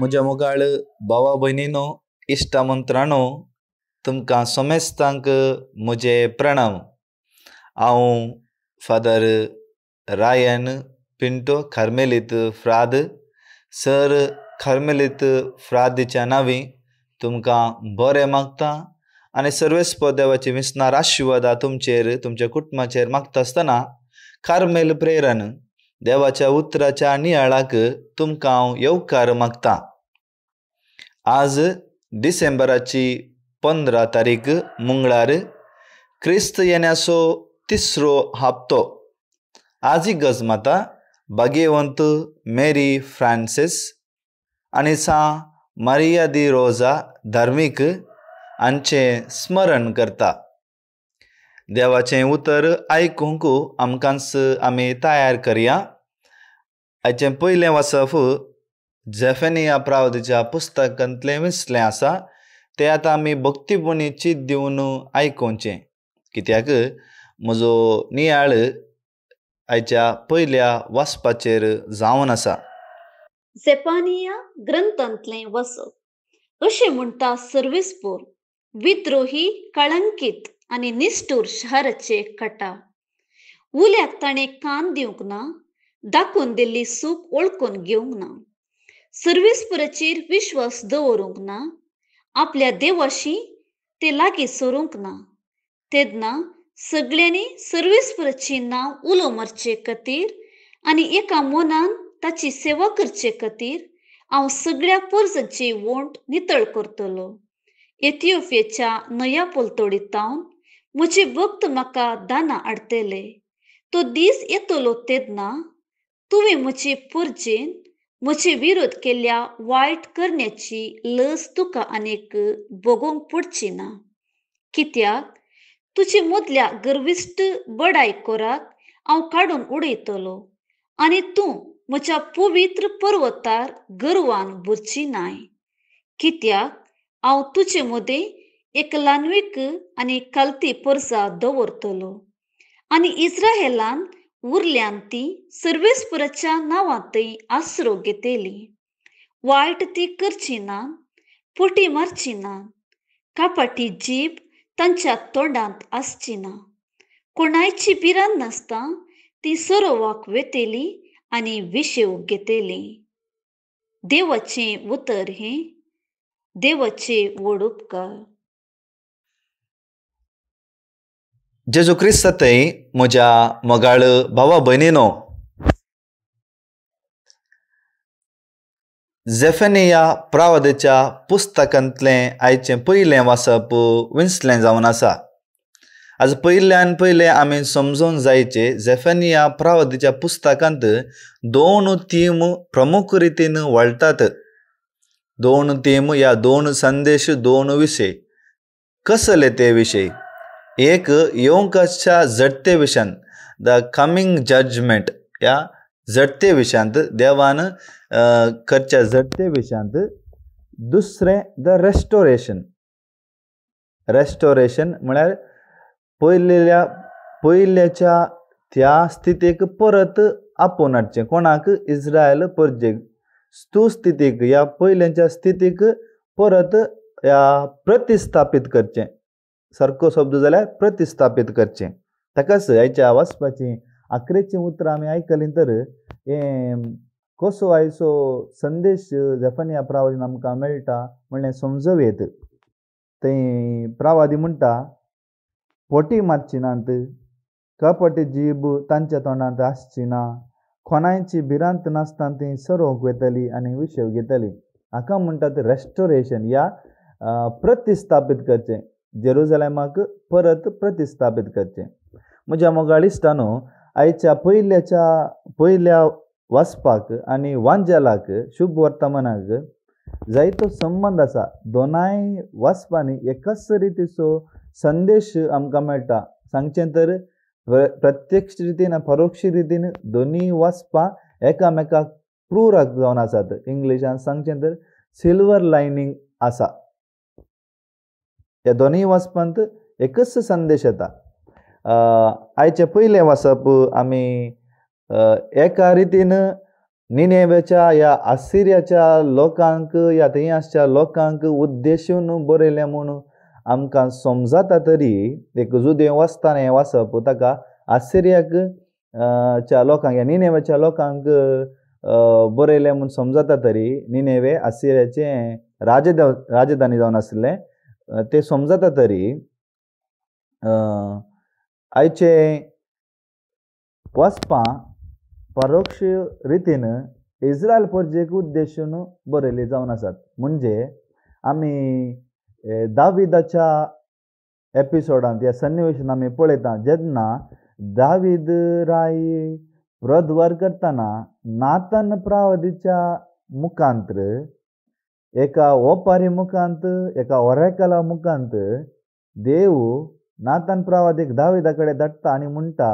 म्हज्या मोगाळ भावा भयणीनो इश्टा मंत्राणो तुमकां सोमेस्तांक म्हजे प्रणाम हांव फादर रायन पिंटो खार्मेलीत फ्राद सर खार्मेलीत फ्रादीच्या नांवी तुमकां बरें मागता आनी सर्वेस्प देवाची विस्नार आशिर्वादा तुमचेर तुमच्या कुटुंबाचेर मागता आसतना खार्मेल प्रेरण देवाच्या उतराच्या नियाळाक तुमकां हांव येवकार मागतां आज डिसेंबराची पंदरा तारीख मंगळार क्रिस्त येण्याचो तिसरो हाप्तो आजी गजमाता भाग्यवंत मेरी फ्रान्सिस आणि सा मारिया दी रोजा धार्मीक हांचें स्मरण करता देवाचें उतर आयकूंक आमकांच आमी तयार करया हाचें पयलें वचप झेफेनी प्रावधीच्या पुस्तकांतलें विसलें आसा तें आतां आमी चीत दिवन आयकुचें कित्याक म्हजो नियाळ आयच्या पयल्या वाचपाचेर जावन आसा झेपानिया ग्रंथांतलें वसप अशें म्हणटा सर्विसपूर विद्रोही कळंकीत आनी निश्ठूर शहराचे कटा उल्याक ताणें कान दिवंक ना दाखोवन दिल्ली सूख ओळखून घेवंक ना सर्वीस परचीर विश्वास दवरूंक ना आपल्या देवाशी ते लागीं सोरूंक ना तेदना सगळ्यांनी सर्वीस परची नांव उलो मारचे खातीर आनी एका मोनान ताची सेवा करचे खातीर हांव सगळ्या पोरजांची वोंट नितळ करतलो एथिओपियेच्या नया पोलतोडीतावन म्हजे भक्त म्हाका दाना हाडतले तो दीस येतलो तेदना तुवें म्हजे पोरजेन म्हजे विरोध केल्या वायट करण्याची लस तुका आनीक भोगोवंक पडची ना कित्याक तुजी मदल्या गर्विश्ट कोराक हांव काडून उडयतलो आनी तूं म्हज्या पवित्र पर्वतार गर्वान भरची नाय कित्याक हांव तुजे मदें एक लान्वीक आनी कालती परसा दवरतलो आनी इस्रायेलान उरल्यांती सर्वेस पुराच्या नावातही आसरो घेतेली वाईट ती करची ना पोटी मारची ना कापाटी जीब तांच्या तोंडांत आसची ना कोणायची पिरान ती सरोवाक वेतेली आनी विशेव घेतेली देवचे उतर हे देवाचे वड जेजू क्रिस्त थंय म्हज्या मोगाळ भावा भयणीनो झेफेनिया प्रावदेच्या पुस्तकांतलें आयचें पयलें वाचप विंचलें जावन आसा आज पयल्यान पयलें आमी समजून जायचे झेफेनिया प्रावदेच्या पुस्तकांत दोन थीम प्रमुख रितीन वळटात दोन थीम या दोन संदेश दोन विशय कसले ते विशय एक योंकसच्या जडते विशान द कमिंग जजमेंट या जडते विशांत देवान करच्या जडते विशांत दुसरे द रेस्टोरेशन रेस्टोरेशन म्हळ्यार पयलेल्या पयलेच्या त्या स्थितीक परत आपोवन हाडचें कोणाक इस्रायल परजेक स्तू स्थितीक या पयलेच्या स्थितीक परत या प्रतिस्थापीत करचें सारको शब्द जाल्यार प्रतिस्थापित करचें ताका सयाच्या वाचपाचें आखरेचें उतर आमी आयकलें तर हें कसो आयचो संदेश जपानिया प्रावादीन आमकां मेळटा म्हणलें समजवेत ते प्रावादी म्हणटा पोटी मारची नात कपट जीब तांच्या तोंडांत आसची ना खोनायची भिरांत नासतना तीं सरोवंक वेतली आनी विशव घेतली हाका म्हणटात रेस्टोरेशन या प्रतिस्थापीत करचें ಜೆರೂಸಲೇಮಾಕ್ परत प्रतिस्थापित करचें म्हज्या मोगाडिस्टानो आयच्या पयल्याच्या पयल्या वाचपाक आनी वांजेलाक शुभ वर्तमानाक जायतो संबंद आसा दोनाय वाचपांनी एकाच रितीचो संदेश आमकां मेळटा सांगचें तर प्रत्यक्ष रितीन परोक्ष रितीन दोनी वाचपां एकामेकाक क्रूर जावन आसात इंग्लिशान सांगचें तर सिल्वर लायनींग आसा हे दोनूय वचपांत एकच संदेश येता आयचें पयलें वचप आमी एका रितीन निनेव्याच्या ह्या आसिर्याच्या लोकांक ह्या आसच्या लोकांक उद्देशून बरयलें म्हूण आमकां समजाता तरी एक जुदें वचताना हें वचप ताका आसिर्याक च्या लोकांक ह्या निनेव्याच्या लोकांक बरयलें म्हूण समजता तरी निनेवे आसिर्याचें राजद राजधानी जावन आसलें ते समजता तरी आयचे वचपां परोक्ष रितीन इस्रायल पोरजेक उद्देशून बरेले जावन आसात म्हणजे आमी दाविदाच्या एपिसोडांत या सन्निवेशांत आमी पळयता जेन्ना दावीद राई प्रद्वार करतना नातन प्रावदीच्या मुखांत्र एका ओपारी ಮುಖಾಂತ एका ಒರೆಕಲ मुखांत देव नातान प्रवादीक दावेदाकडे ಕಡೆ आणि म्हणटा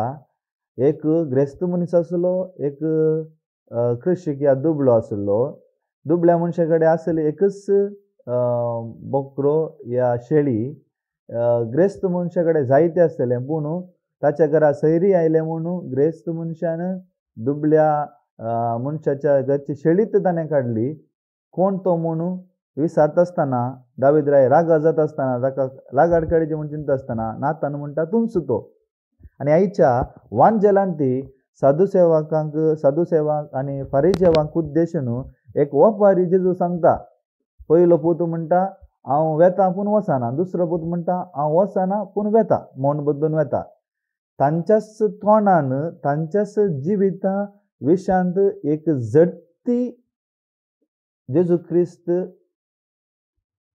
एक ग्रेस्त मनीस आसलो एक ख्रिश्य किंवा दुबळो आसलो दुबळ्या मनशा असले आसली एकच बोकरो या शेळी ग्रेस्त मनशा जायते असले पूण ताच्या घरा सैरी आयले म्हणून ग्रेस्त मनशान दुबळ्या मनशाच्या घरची शेळीत ताणें काढली कोण तो म्हणून विसारता असताना दावीद राय रागाजत आसतना ताका लागाड काडीचे म्हूण चिंता आसतना नातान म्हणटा तुम सुतो आनी आईच्या वांजलान ती साधुसेवाकांक साधुसेवाक आनी उद्देश उद्देशून एक ओपारी जेजू सांगता पयलो पूत म्हणटा हांव वेता पूण वचना दुसरो पूत म्हणटा हांव वचना पूण वेता मौन बदलून वेता तांच्याच तोंडान तांच्याच जिविता विशांत एक झडटी Jesus Cristo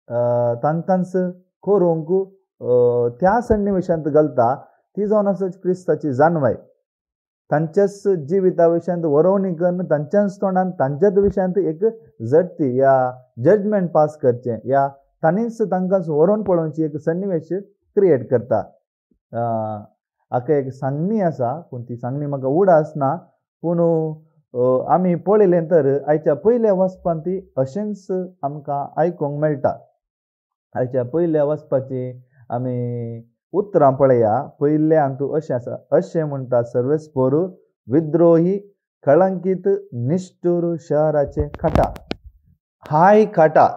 uh, tantanță coruncu त्या सन्निवेशांत घालता ती जावन आसा क्रिस्ताची जाणवाय तांच्याच जिविता विशयांत वरवणी करून तांच्याच तोंडान तांच्याच विशयांत एक जडती या जजमेंट पास करचें या तांणीच तांकां व्हरोवन पळोवची एक सन्निवेश क्रिएट करता हाका एक सांगणी आसा पूण ती सांगणी म्हाका उड आसना पूण आमी पळयलें तर आयच्या पयल्या वाचपान ती अशेंच आमकां आयकूंक मेळटा आयच्या पयल्या वाचपाची आमी उतरां पळया पयलें तूं अशें आसा अशें म्हणटा सर्वेस्पोर विद्रोही कळंकीत निश्ठूर शहराचे खाटा हाय खाटा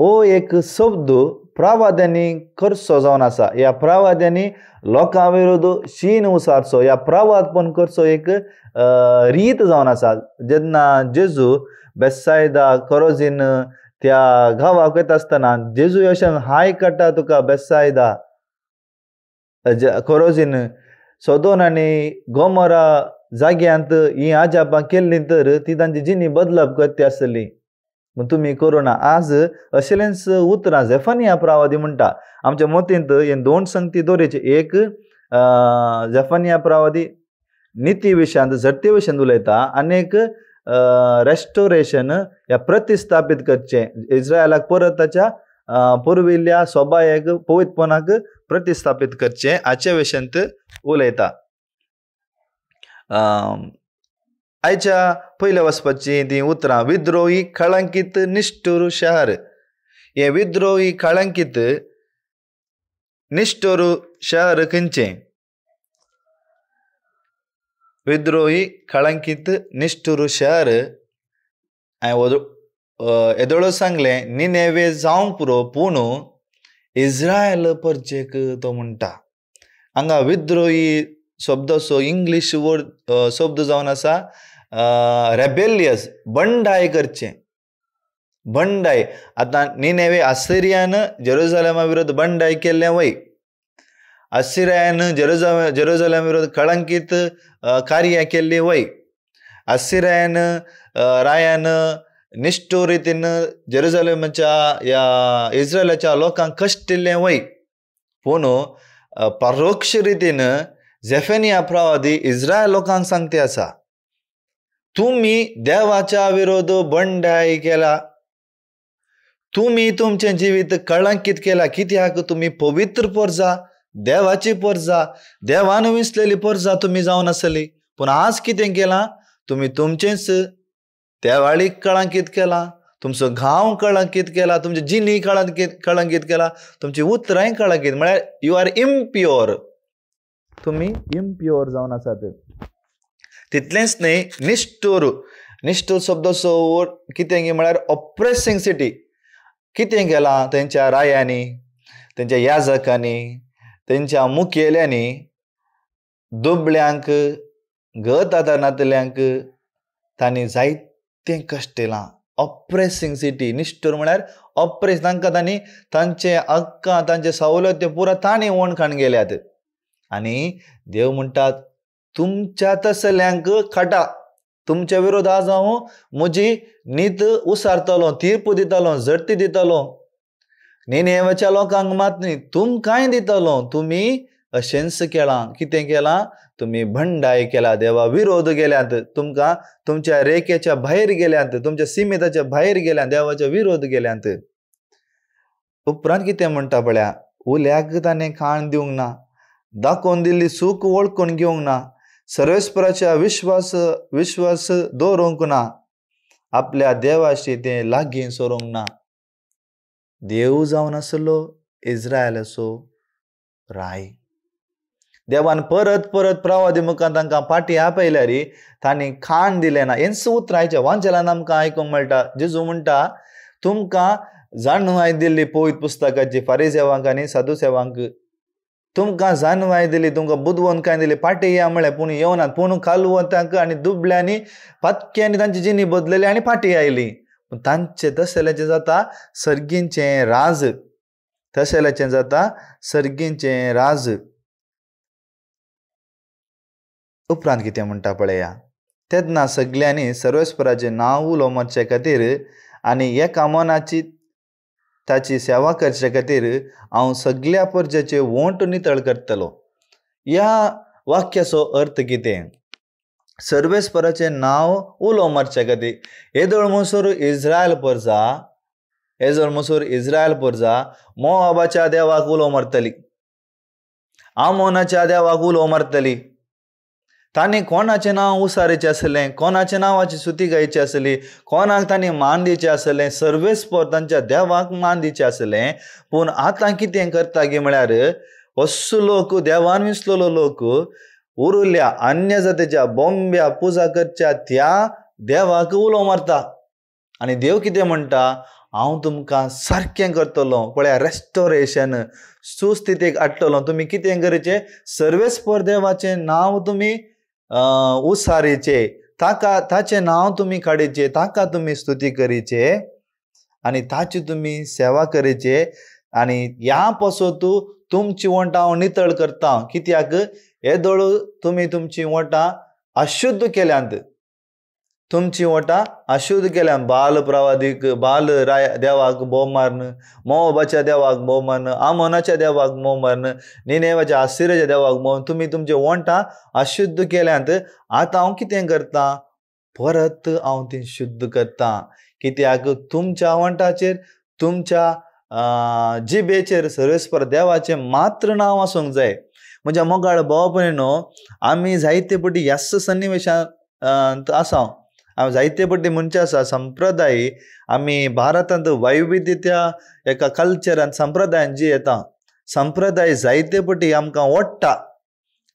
हो एक शब्द प्रावाद्यांनी खर्च जावन आसा ह्या प्रावाद्यांनी लोकां विरोध शीन उसारचो ह्या पण करचो एक रीत जावन आसा जेन्ना जेजू बेसायदा करोजीन त्या गांवाक येता आसतना जेजू अशें हाय काडटा तुका बेसायदा करोजीन सोदोन आनी गोमरा जाग्यांत ही आजापां केल्लीं तर ती तांची जिणी बदलप करते आसली पूण तुमी कोरोना आज अशेलेंच उतरां जफानी प्रवादी म्हणता आमच्या मतींत हे दोन संगती दोरेचे एक झेफानिया प्रवादी निती विषयांत झटती विशयान उलयता एक रेस्टोरेशन ह्या प्रतिस्थापीत करचे इज्रायलाक परत ताच्या पुर्विल्ल्या सोबायेक पवित्रपणाक प्रतिस्थापीत करचे हाचे विशयांत उलयता आयच्या पयल्या वचपाची ती उतरां विद्रोही कळंकीत निष्ठुर शहर हे विद्रोही कळंकीत निष्ठुर शहर खंयचें विद्रोही ಕಳಂಕಿತ निश्ठूर शहर हांवें येदोळ सांगलें निनेवे जावंक पुरो पूण इज्रायल परजेक तो म्हणटा हांगा विद्रोही असो इंग्लीश वर्ड शब्द जावन आसा रेबेलियस बंड आहे करचे बंड आहे आता निनेवे आसिरियानं जेरुझालेमा विरोध बंड आहे केल्या वय आसिरियानं जेरुझा जेरुझालेमा विरोध कळंकित कार्य केले वय आसिरायानं रायानं निष्ठो रितीनं जेरुझालेमच्या या इस्रायलाच्या लोकांक कष्ट दिले वय पूण परोक्ष रितीनं झेफेनिया प्रवादी इस्रायल लोकांक सांगते असा तुम्ही देवाच्या विरोध बंडाय केला तुम्ही तुमचे जीवित कळंकित केला कित्याक तुम्ही पवित्र पोरजा देवाची पोरजा देवान विसलेली पोरजा तुम्ही जाऊन असली पण आज कितें केला तुम्ही तुमचेच देवाळी कळंकित केला तुमचं घाव कळंकित केला तुमचे जिनी कळंकित कळंकित केला तुमची उतरांय कळंकित म्हळ्यार यू आर इम्प्युअर तुम्ही इम्प्युअर जावन आसात तितलेंच न्ही निश्ठूर निश्ठूर शब्द सोर कितें म्हळ्यार ऑप्रेसिंग सिटी कितें केलां तेंच्या रायांनी तेंच्या याजकांनी तेंच्या मुखेल्यांनी दुबळ्यांक गत नातल्यांक तांणी जायतें कश्ट येलां ऑप्रेसिंग सिटी निश्ठूर म्हळ्यार ऑप्रेस तांकां तांणी तांचे हक्कां तांचे सवलत्यो पुरा तांणी खाण गेल्यात आनी देव म्हणटात तुमच्या तसल्यांक खटा तुमच्या विरोधात हांव म्हजी न्हीद उसारतलो तीर्प दितलो झडटी दितलो नेनेवाच्या लोकांक मात न्ही तुमकांय दितलो तुमी अशेंस केला कितें केला तुमी भंडाय केला देवा विरोध केल्यात तुमकां तुमच्या रेखेच्या भायर गेल्यात तुमच्या सिमिताच्या भायर गेल्यात देवाच्या विरोध केल्यात उपरांत कितें म्हणटा पळया उल्याक ताणें खाण दिवंक ना दाखोवन दिल्ली सूख वळखून घेवंक ना सर्वेश्वराच्या विश्वास विश्वास दोरोंकना आपल्या देवाशी ते लागीन ना देव जावन आसलो इज्रायल असो राय देवान परत परत प्रवादी मुखार तांकां पाटी आपयल्यार तांणी खाण दिलें ना हेंच उतर आयच्या वांचल्यान आमकां आयकूंक मेळटा जेजू म्हणटा तुमकां जाणवाय दिल्ली पोवीत पुस्तकाची सेवांक आनी सेवांक तुमकां जानवाय दिली तुमकां बुदवून कांय दिली पाटी या म्हळ्यार पूण येवनात पूण कालवं तांकां आनी दुबल्यांनी पातक्यांनी तांची जिनी बदलली आनी पाटी आयली पूण तांचे तशेल्याचें जाता सर्गींचें राज तशेल्याचें जाता सर्गीचें राज उपरांत कितें म्हणटा पळया ना सगल्यांनी सर्वेस्पराचें नांव उलोवचे खातीर आनी एका मनाची ताची सेवा करचे खातीर हांव सगळ्या परजेचे वोंट नितळ करतलो ह्या वाक्याचो अर्थ कितें सर्वेस्पराचें नांव उलो मारचे खातीर येदोळ मसूर इज्रायल परजा येदोळ मसूर इज्रायल परजा मोआबाच्या देवाक उलो मारतली आमोनाच्या देवाक उलो मारतली ताणें कोणाचें नांव उसारेचें असले कोणाच्या नावाची सुती गायची आसली कोणाक ताणें मान दिवचें असले सर्वेस्पर स्पर्धांच्या देवाक मान दिवचें असले पूण आतां कितें करता गे म्हळ्यार असो लोक देवान विसलेलो लोक उरुल्या अन्य जातीच्या बोंब्या पुजा करच्या त्या देवाक उलो मारता आनी देव कितें म्हणटा हांव तुमकां सारकें करतलो पळया रेस्टोरेशन सुस्थितीक हाडटलो तुमी कितें करचें सर्वेस्पर देवाचें नांव तुमी उसारीचे ताका ताचे नांव तुमी काढीचे ताका तुम्ही स्तुती करीचे आणि ताची तुम्ही सेवा करीचे आणि ह्या पसो तूं तुमची वण्टां हांव नितळ करता कित्याक हे दोळू तुमी तुमची वटा अशुद्ध केल्यांत तुमची ओटा अशुद्ध केल्या बाल प्रवादीक बाल राय देवाक बोमारन मोबाच्या देवाक बोमारन आमोनाच्या देवाक मोमारन निनेवाच्या आश्चर्याच्या देवाक मोन तुम्ही तुमचे ओंटा अशुद्ध केल्यात आता हांव कितें करता परत हांव ती शुद्ध करता कित्याक तुमच्या वंटाचेर तुमच्या जिबेचेर सर्वेस्पर देवाचें मात्र नांव आसूंक जाय म्हज्या मोगाळ भोवपणे न्हू आमी जायते पटी ह्याच सन्निवेशांत आसा ಆ ಜಾಯ್ತೆ ಬಡ್ಡೆ ಮುಂಚೆ ಸಹ ಸಂಪ್ರದಾಯ ಆಮಿ ಭಾರತದ ವೈವಿಧ್ಯತೆಯ ಏಕ ಕಲ್ಚರ್ ಆ್ಯಂಡ್ येता संप्रदाय जायते पटी आमकां ओडटा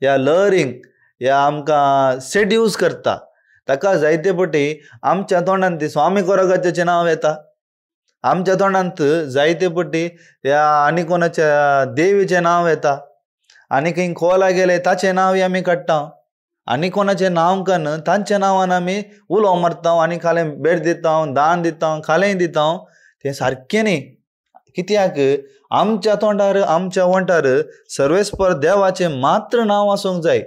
ह्या लरिंग ह्या आमकां सेड्यूस करता ताका जायते आमच्या तोंडान ती स्वामी कोरगाचें नांव येता आमच्या तोंडांत जायते पटी ह्या आनी कोणाच्या देवीचें नांव येता आनी खंय खोला गेले ताचें नांवय आमी काडटा आणि कोणाचे नाव कन तांच्या नांवान आमी उलो मारता आनी खाले भेट दिता दान दिता खाले दिता तें सारकें न्ही कित्याक आमच्या तोंडार आमच्या वंटार सर्वेस्पर देवाचें मात्र नाव आसूंक जाय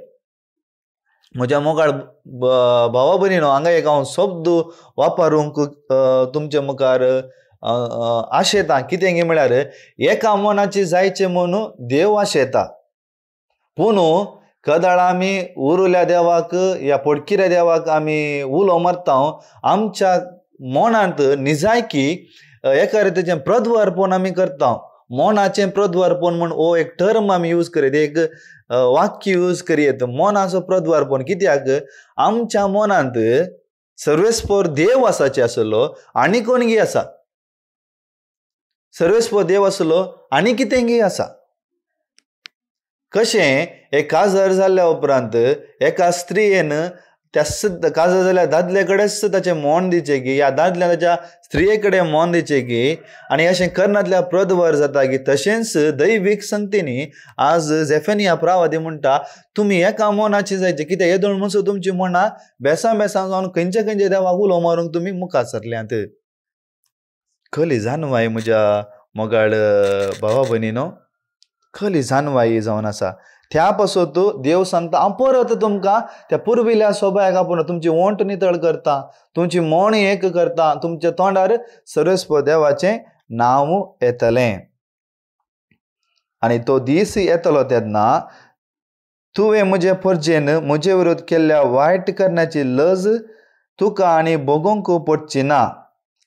म्हज्या मोगाळ भावा न्हू हांगा एक हांव शब्द वापरूंक तुमच्या मुखार आशेता कितें म्हळ्यार एका मनाचे जायचे म्हणू देव आशेता पूण ಕದಾಳ आम्ही उरुल्या देवाक या ಪೊಡ್ಕಿರೆ देवाक आम्ही उलो ಮರ್ತಾವ आमच्या मोणांत निजायकी एका रितीचें अर्पण आमी करता मोनाचें अर्पण म्हण हो एक टर्म आमी यूज करीत एक वाक्य यूज करीत मोनाचो प्रद्वार्पण कित्याक आमच्या मोनांत सर्वेस्पर देव वासाचे आसलो आनी कोणगी आसा सर्वेस्पर देव आसलो आनी कितेंगी आसा कशें हे काजार जाल्ल्या उपरांत एका स्त्रियेन त्या सिद्ध काजार जाल्या दादले कडेच ताचें मोन दिचें की ह्या दादल्या ताच्या स्त्रिये कडेन मोन दिचें की आनी अशें प्रद प्रदवर जाता की तशेंच दैवीक संगतीनी आज झेफेनिया प्रावादी म्हणटा तुमी एका मोनाची जायचे कित्याक दोन म्हणसो तुमची मोना बेसां बेसां जावन खंयचे खंयचे देवाक उलो मारूंक तुमी मुखार सरल्यात खली जाणवाय म्हज्या मोगाळ भावा भयणी न्हू खली जानवाई जावन आसा त्या पासून तूं देव सांगता हांव परत तुमकां त्या पुर्विल्या सोबायका पूण तुमची ओंट नितळ करता तुमची मोण एक करता तुमच्या तोंडार सरस्व देवाचे नांव येतले आनी तो दीस येतलो तेन्ना तुवें म्हजे परजेन म्हजे विरोध केल्ल्या वायट करण्याची लज तुका आनी भोगूंक पडची ना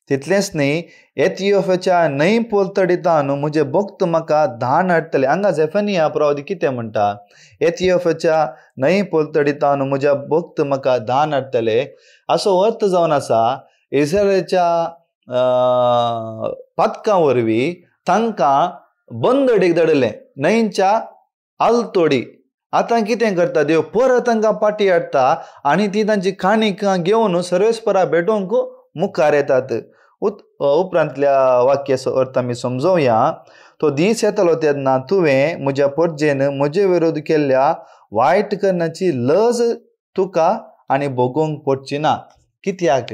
तितलेंच न्ही नई न्हय पोलतडितान म्हजे बोक्त म्हाका धान हाडटले हांगा झेफनिया प्रवदी कितें म्हणटा नई न्हय पोलतडितान म्हज्या बोक्त म्हाका धान हाडटले असो अर्थ जावन आसा इस्रायलाच्या पातकां वरवीं तांकां बंदडीक धाडलें न्हंयच्या आलतोडी आतां कितें करता देव परत तांकां पाटी हाडटा आनी ती तांची काणी घेवन सर्वेस्परा भेटोवंक मुखार येतात उपरांतल्या वाक्याचो अर्थ आमी समजवूया तो दीस येतलो तेन्ना तुवें म्हज्या परजेन म्हजे विरोध केल्ल्या वायट करण्याची लज तुका आनी भोगूंक पडची ना कित्याक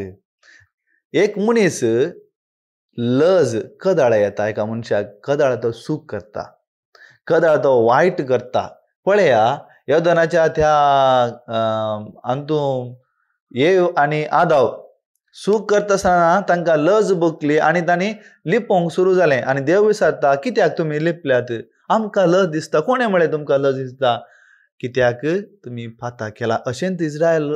एक मनीस लज कदाळ येता एका मनशाक कदाळ तो सूख करता कदाळ तो वायट करता पळया योदनाच्या त्या अंतू ये आनी आदाव सूख करता आसतना तांकां लज भोगली आनी तांणी लिपोवंक सुरू जालें आनी देव विचारता कित्याक तुमी लिपल्यात आमकां लज दिसता कोणें म्हळें तुमकां लज दिसता कित्याक तुमी फाता केला अशेंच इस्रायल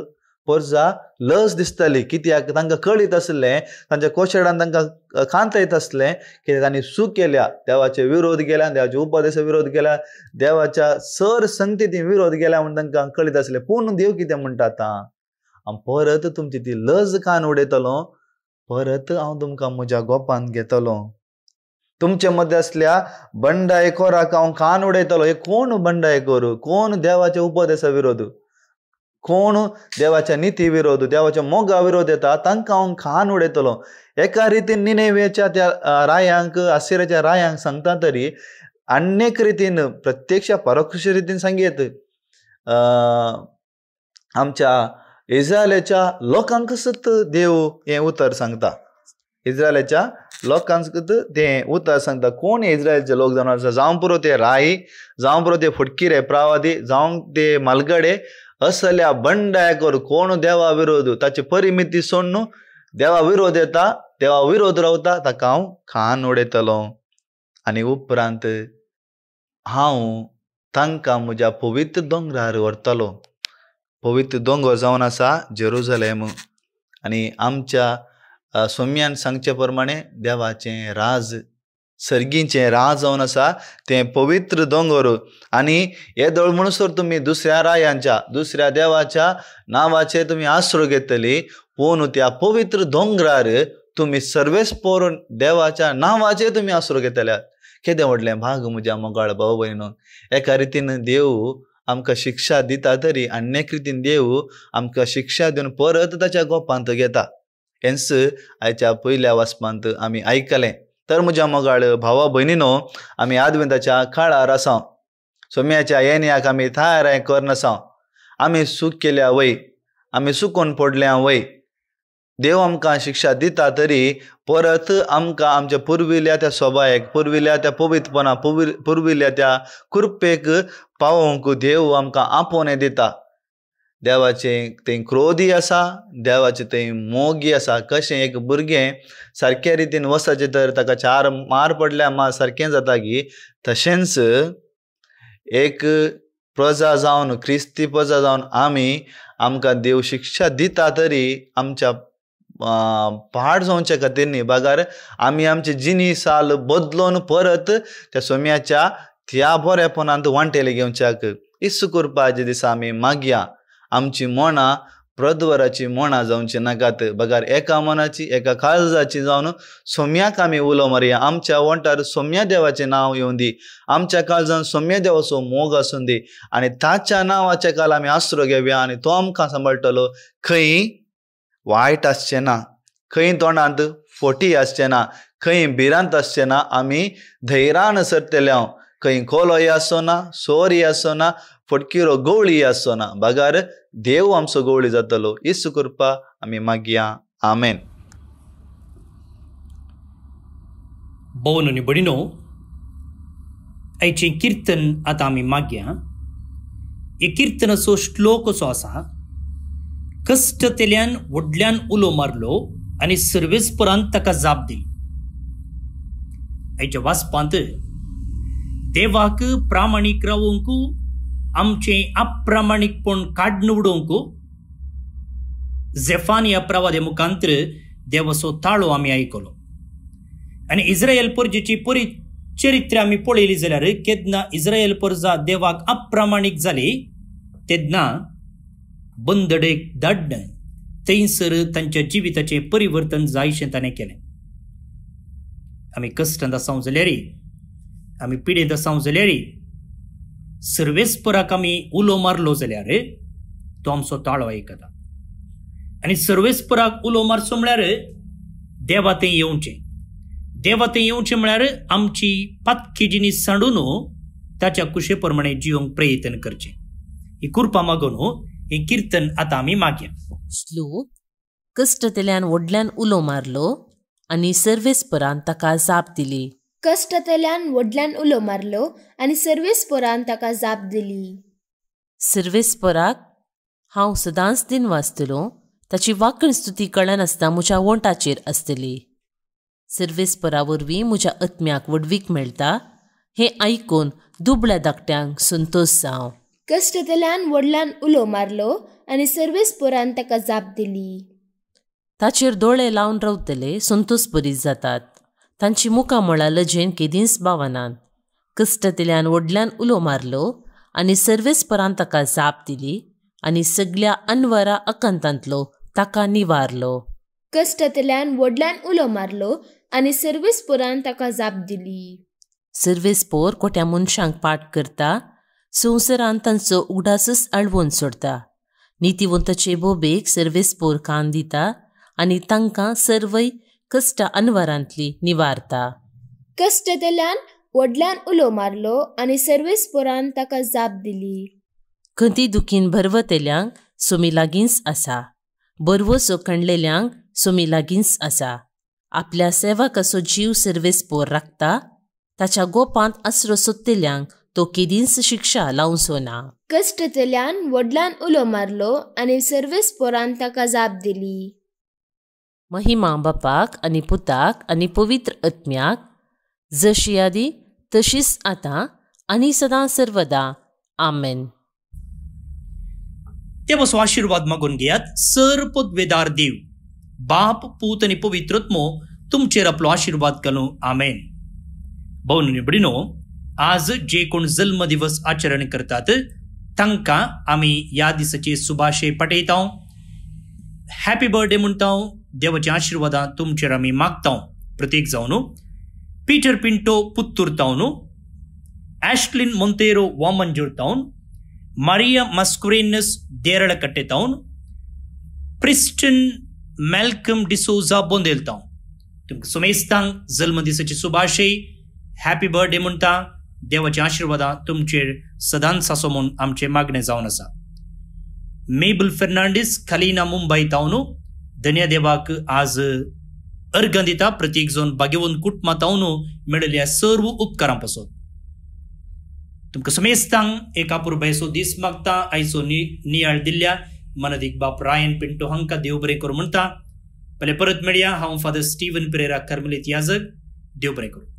पोर्जा लज दिसताली कित्याक तांकां कळीत आसलें तांच्या कोशेडान तांकां खांत येत आसलें कित्याक तांणी सूख केल्या देवाचे विरोध केला देवाचे उपदेश विरोध केला देवाच्या सर संगती विरोध केला म्हणून तांकां कळीत आसलें पूण देव कितें म्हणटा आतां हांव परत तुमची ती लज कान उडयतलो परत हांव तुमकां म्हज्या गोपान घेतलों तुमचे मध्ये असल्या बंडायकोराक हांव कान उडयतलो हे कोण बंडायकोर कोण देवाच्या उपदेशा विरोध कोण देवाच्या निती विरोध देवाच्या मोगा विरोध येता तांकां हांव खान उडयतलो एका रितीन निनेवेच्या त्या रायांक आशिराच्या रायांक सांगता तरी अनेक रितीन प्रत्यक्ष परोक्ष रितीन सांगीत आमच्या इस्रायलाच्या लोकांक देव हे उतर सांगता इस्रायलाच्या लोकांक ते उतर सांगता कोण इस्रायलचे लोक जावन आसा जावं पुरो ते राई जावं पुरो ते रे प्रावादी जावं ते मालगडे असल्या बंडायकोर कोण देवा विरोध ताची परिमिती सोडून देवा विरोध येता देवा विरोध रावता ताका हांव खान उडयतलो आनी उपरांत हांव तांकां म्हज्या पवित्र दोंगरार व्हरतलो पवित्र दोंगर जावन आसा जेरुजलेम आनी आमच्या सोम्यान सांगचे प्रमाणे देवाचे राज सर्गीचें राज जावन आसा तें पवित्र दोंगर आनी हे म्हणसर तुमी दुसऱ्या रायांच्या दुसऱ्या देवाच्या नांवाचे तुमी आसरो घेतली पूण त्या पवित्र दोंगरार तुमी सर्वेस पोरून देवाच्या नांवाचे तुमी आसरो घेतल्यात केदें व्हडलें भाग म्हज्या मोगाळ भाव भयण एका रितीन देव आमकां शिक्षा दिता तरी अन्य कृतीन देव आमकां शिक्षा दिवन परत ताच्या गोपांत घेता हेंच आयच्या पयल्या वाचपांत आमी आयकलें तर म्हज्या मोगाळ भावा भयणीनो आमी आदवेंताच्या काळार आसा सोम्याच्या येण्याक आमी कर नासा आमी सूख केल्या वय आमी सुकोन पडल्या वय देव आमकां शिक्षा दिता तरी परत आमकां आमच्या पुर्विल्या त्या सोबायेक पुर्विल्या त्या पवित्रपणा पुर्वि पुर्विल्या त्या कृपेक पावोवंक देव आमकां आपोवणें दिता देवाचे तें क्रोधी आसा देवाचे ते मोगी आसा कशें एक भुरगें सारके रितीन वसाचे तर ताका चार मार पडल्या मार सारकें जाता की तशेंच एक प्रजा जावन क्रिस्ती प्रजा जावन आमी आमकां देव शिक्षा दिता तरी आमच्या पहाड जावच्या खातीर न्ही बागार आमी आमची जिनी साल बदलून परत त्या सोम्याच्या त्या बरेपणांत वांटेले घेवच्याक इस्स करपाचे दिसा आमी मागया आमची मोणां प्रद्वराची मोणां जावची नाकात बघार एका मनाची एका काळजाची जावन सोम्याक आमी उलो मारया आमच्या वंटार सोम्या देवाचें नाव येऊन दी आमच्या काळजान सोम्या देवाचो मोग असून दी आनी ताच्या नावाच्या काल आमी आसरो घेवया आनी तो आमकां सांबाळटलो खंय वायट आसचें ना खंय तोंडांत फोटी आसचें ना खंय भिरांत आसचें ना आमी धैरान सरतले हांव खंय कोलोय आसोना सोरी आसोना फटकिरो गवळी आसोना बागार देव आमचो गवळी जातलो इस करपा आमी मागया आमेन भोवन आनी बडिनो आयचें किर्तन आतां आमी मागया हे किर्तनाचो श्लोक असो आसा कष्ट तेल्यान व्हडल्यान उलो मारलो आणि सर्वेस्परान ताका जाप दिली आयच्या वाचपांत देवाक प्रामाणीक रावंक आमचे अप्रामाणीकपण काडून उडोवंक झेफान ह्या प्रवादे मुखांतर देवाचो ताळो आमी आयकलो आणि इस्रायल परजेची परी चरित्र आमी पळयली जाल्यार केदना इस्रायल परजा देवाक अप्रामाणीक जाली तेदना बंदडे दाडण थंयसर तांच्या जिविताचें परिवर्तन जायशें ताणें केले आम्ही कश्टांत आसांव जाल्यारय आम्ही पिडेंत आसांव जाल्यारय सर्वेस्पराक आमी उलो मारलो जाल्यार तो आमचो ताळो आयकता आनी सर्वेस्पराक उलो मारचो म्हळ्यार देवा तें येवचें देवा तें येवचें म्हळ्यार आमची पातकी जिनीस सांडून हो, ताच्या कुशे प्रमाणें जिवंक प्रयत्न करचें ही कुरपा मागून हो, हे कीर्तन आता आमी मागे श्लोक तेल्यान वडल्यान उलो मारलो आनी सर्वेस्परान ताका जाप दिली तेल्यान वडल्यान उलो मारलो आनी सर्वेस्परान ताका जाप दिली सर्वेस्पराक हांव सदांच दिन वाचतलो ताची वाकण स्तुती कळनासतना म्हज्या वोंटाचेर आसतली सर्वेस्परा वरवीं म्हज्या अत्म्याक वडवीक मेळटा हे आयकून दुबळ्या धाकट्यांक संतोश जावं कश्टतल्यान वडल्यान उलो मारलो आनी सर्वेस पोरान ताका जाप दिली ताचेर दोळे लावन रावतले संतोसपुरीत जातात तांची मुखां म्हळा लजेन केदींच बावनान कश्टतल्यान वडल्यान उलो मारलो आनी सर्वेस परान ताका जाप दिली आनी सगल्या अनवरा अकंतांतलो ताका निवारलो कश्टतल्यान वडल्यान उलो मारलो आनी सर्वेस पोरान ताका जाप दिली सर्वेस पोर कोट्या मनशांक पाठ करता संवसारान तांचो उगडासच आडवून सोडता नितीवंतचे बोबेक कान दिता आनी तांकां सर्वय कश्ट अनवरांतली निवारता कश्ट दिल्यान वडल्यान उलो मारलो आनी सर्वेस्पोरान ताका जाप दिली खंती दुखीन भरवतेल्यांक सोमी लागींच आसा बरवो सोखणलेल्यांक सोमी लागींच आसा आपल्या सेवा कसो जीव सर्वेस्पोर राखता ताच्या गोपांत आसरो सोदतेल्यांक तो केदींस शिक्षा लावून सोना कष्टतल्यान वडलान उलो मारलो आनी सर्वेस पोरान ताका जाप दिली महिमा बापाक आनी पुताक आनी पवित्र आत्म्याक जशी यादी तशीच आतां आनी सदां सर्वदा आमेन ते बसो आशीर्वाद मागून घेयात सर वेदार देव बाप पूत आनी पवित्रत्मो तुमचेर आपलो आशीर्वाद घालूं आमेन भोवन निबडिनो आज जे कोण जन्म दिवस आचरण करतात तांकां आमी ह्या दिसाचे सुभाशे पटयता हॅपी बर्थडे म्हणटा देवाचे आशिर्वादा तुमचेर आमी मागता प्रत्येक जावन पिटर पिंटो पुत्तूर तावन ऍश्लिन मोंतेरो वा मंजूर मारिया मस्क्रेनस देरळ कट्टे प्रिस्टन मेलकम डिसोजा बोंदेल तावन तुमकां समेस्तांक जल्म दिसाचे सुभाशे हॅपी बर्थडे म्हणटा देवाच्या आशीर्वादा तुमचेर सदांच सासोमून आमचे मागणे जावन आसा मेबल फेर्नांडीस खालिना मुंबई तावनू धन्या देवाक आज अर्घ दिता प्रतीक जोन बागेवन कुटमा तावनू मेळिल्ल्या सर्व उपकारां पासून तुमकां समेस्तांक एक आपुरबायसो दीस मागता आयचो नियाळ दिल्ल्या मनदीक बाप रायन पिंटो हांकां देव बरें करूं म्हणटा पले परत मेळया हांव फादर स्टीवन पेरेरा कर्मलीत याजक देव बरें करूं